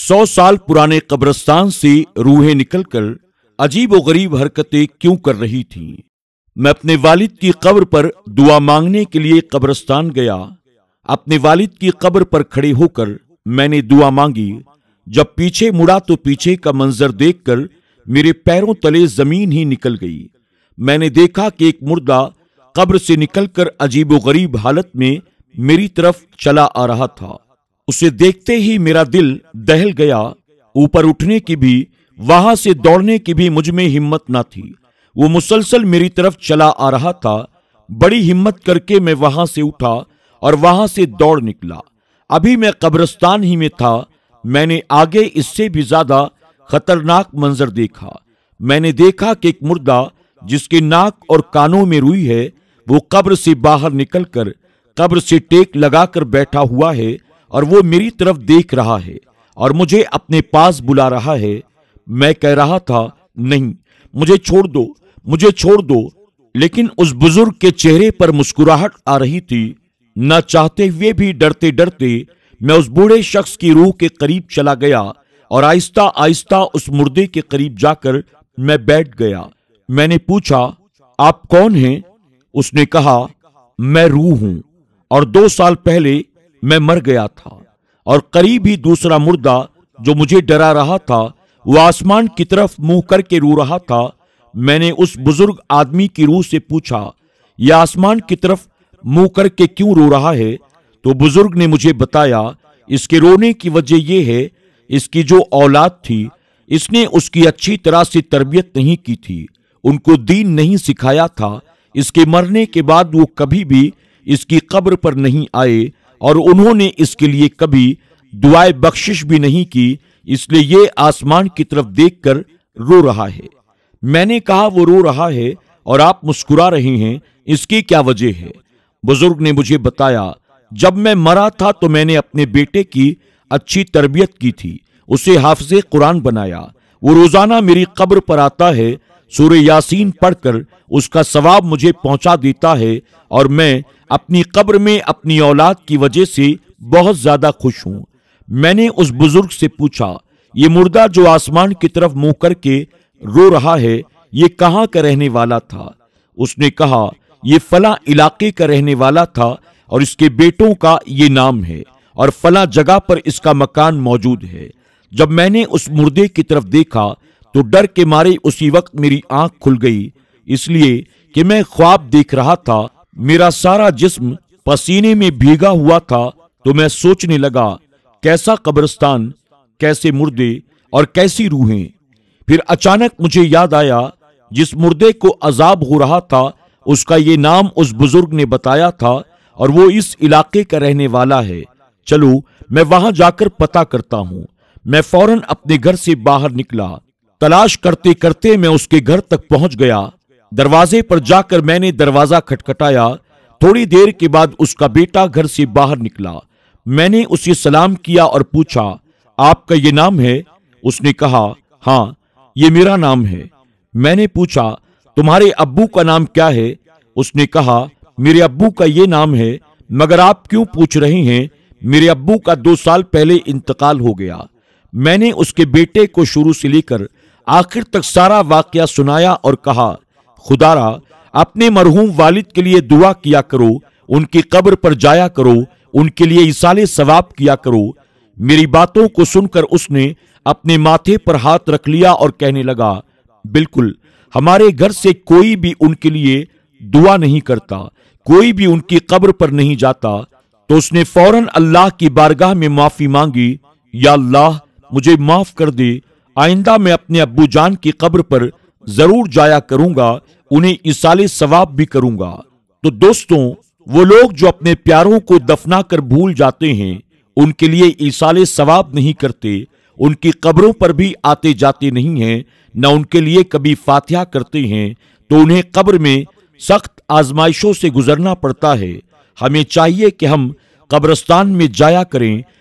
सौ साल पुराने कब्रस्तान से रूहें निकलकर अजीब गरीब हरकतें क्यों कर रही थीं? मैं अपने वालिद की कब्र पर दुआ मांगने के लिए कब्रस्तान गया अपने वालिद की कब्र पर खड़े होकर मैंने दुआ मांगी जब पीछे मुड़ा तो पीछे का मंजर देखकर मेरे पैरों तले जमीन ही निकल गई मैंने देखा कि एक मुर्दा कब्र से निकलकर अजीब गरीब हालत में मेरी तरफ चला आ रहा था उसे देखते ही मेरा दिल दहल गया ऊपर उठने की भी वहां से दौड़ने की भी मुझ में हिम्मत ना थी वो मुसलसल मेरी तरफ चला आ रहा था बड़ी हिम्मत करके मैं वहां से उठा और वहां से दौड़ निकला अभी मैं कब्रस्तान ही में था मैंने आगे इससे भी ज्यादा खतरनाक मंजर देखा मैंने देखा कि एक मुर्दा जिसके नाक और कानों में रुई है वो कब्र से बाहर निकलकर कब्र से टेक लगाकर बैठा हुआ है और वो मेरी तरफ देख रहा है और मुझे अपने पास बुला रहा है मैं कह रहा था नहीं मुझे छोड़ दो मुझे छोड़ दो लेकिन उस बुजुर्ग के चेहरे पर मुस्कुराहट आ रही थी न चाहते हुए भी डरते डरते मैं उस बूढ़े शख्स की रूह के करीब चला गया और आहिस्ता आहिस्ता उस मुर्दे के करीब जाकर मैं बैठ गया मैंने पूछा आप कौन हैं उसने कहा मैं रूह हूं और दो साल पहले मैं मर गया था और करीब ही दूसरा मुर्दा जो मुझे डरा रहा था वह आसमान की तरफ मुंह करके रो रहा था मैंने उस बुजुर्ग आदमी की रूह से पूछा यह आसमान की तरफ मुंह करके क्यों रो रहा है तो बुजुर्ग ने मुझे बताया इसके रोने की वजह यह है इसकी जो औलाद थी इसने उसकी अच्छी तरह से तरबियत नहीं की थी उनको दीन नहीं सिखाया था इसके मरने के बाद वो कभी भी इसकी कब्र पर नहीं आए और उन्होंने इसके लिए कभी दुआए बख्शिश भी नहीं की इसलिए ये आसमान की तरफ देखकर रो रहा है मैंने कहा वो रो रहा है और आप मुस्कुरा रहे हैं इसकी क्या वजह है बुजुर्ग ने मुझे बताया जब मैं मरा था तो मैंने अपने बेटे की अच्छी तरबियत की थी उसे हाफज कुरान बनाया वो रोजाना मेरी कब्र पर आता है सूर्य यासीन पढ़कर उसका सवाब मुझे पहुंचा देता है और मैं अपनी कब्र में अपनी औलाद की वजह से बहुत ज्यादा खुश हूं मैंने उस बुजुर्ग से पूछा ये मुर्दा जो आसमान की तरफ मुंह करके रो रहा है ये कहाँ का रहने वाला था उसने कहा ये फला इलाके का रहने वाला था और इसके बेटों का ये नाम है और फला जगह पर इसका मकान मौजूद है जब मैंने उस मुर्दे की तरफ देखा तो डर के मारे उसी वक्त मेरी आंख खुल गई इसलिए कि मैं ख्वाब देख रहा था मेरा सारा जिस्म पसीने में भीगा हुआ था तो मैं सोचने लगा कैसा कब्रिस्तान कैसे मुर्दे और कैसी रूहें फिर अचानक मुझे याद आया जिस मुर्दे को अजाब हो रहा था उसका ये नाम उस बुजुर्ग ने बताया था और वो इस इलाके का रहने वाला है चलो मैं वहां जाकर पता करता हूं मैं फौरन अपने घर से बाहर निकला तलाश करते करते मैं उसके घर तक पहुंच गया दरवाजे पर जाकर मैंने दरवाजा खटखटाया थोड़ी देर के बाद उसका बेटा घर से बाहर निकला मैंने उसे सलाम किया और पूछा आपका ये नाम है उसने कहा हाँ ये मेरा नाम है मैंने पूछा तुम्हारे अब्बू का नाम क्या है उसने कहा मेरे अब्बू का ये नाम है मगर आप क्यों पूछ रहे हैं मेरे अब्बू का दो साल पहले इंतकाल हो गया मैंने उसके बेटे को शुरू से लेकर आखिर तक सारा वाक्य सुनाया और कहा खुदारा अपने मरहूम वालिद के लिए दुआ किया करो उनकी कब्र पर जाया करो उनके लिए इसाले सवाब किया करो मेरी बातों को सुनकर उसने अपने माथे पर हाथ रख लिया और कहने लगा बिल्कुल हमारे घर से कोई भी उनके लिए दुआ नहीं करता कोई भी उनकी कब्र पर नहीं जाता तो उसने फौरन अल्लाह की बारगाह में माफी मांगी या अल्लाह मुझे माफ कर दे आइंदा मैं अपने अब्बू जान की कब्र पर जरूर जाया करूंगा उन्हें इसाले सवाब भी करूंगा तो दोस्तों वो लोग जो अपने प्यारों को दफना कर भूल जाते हैं उनके लिए ईसाले सवाब नहीं करते उनकी कब्रों पर भी आते जाते नहीं हैं न उनके लिए कभी फातिहा करते हैं तो उन्हें कब्र में सख्त आजमाइशों से गुजरना पड़ता है हमें चाहिए कि हम कब्रस्तान में जाया करें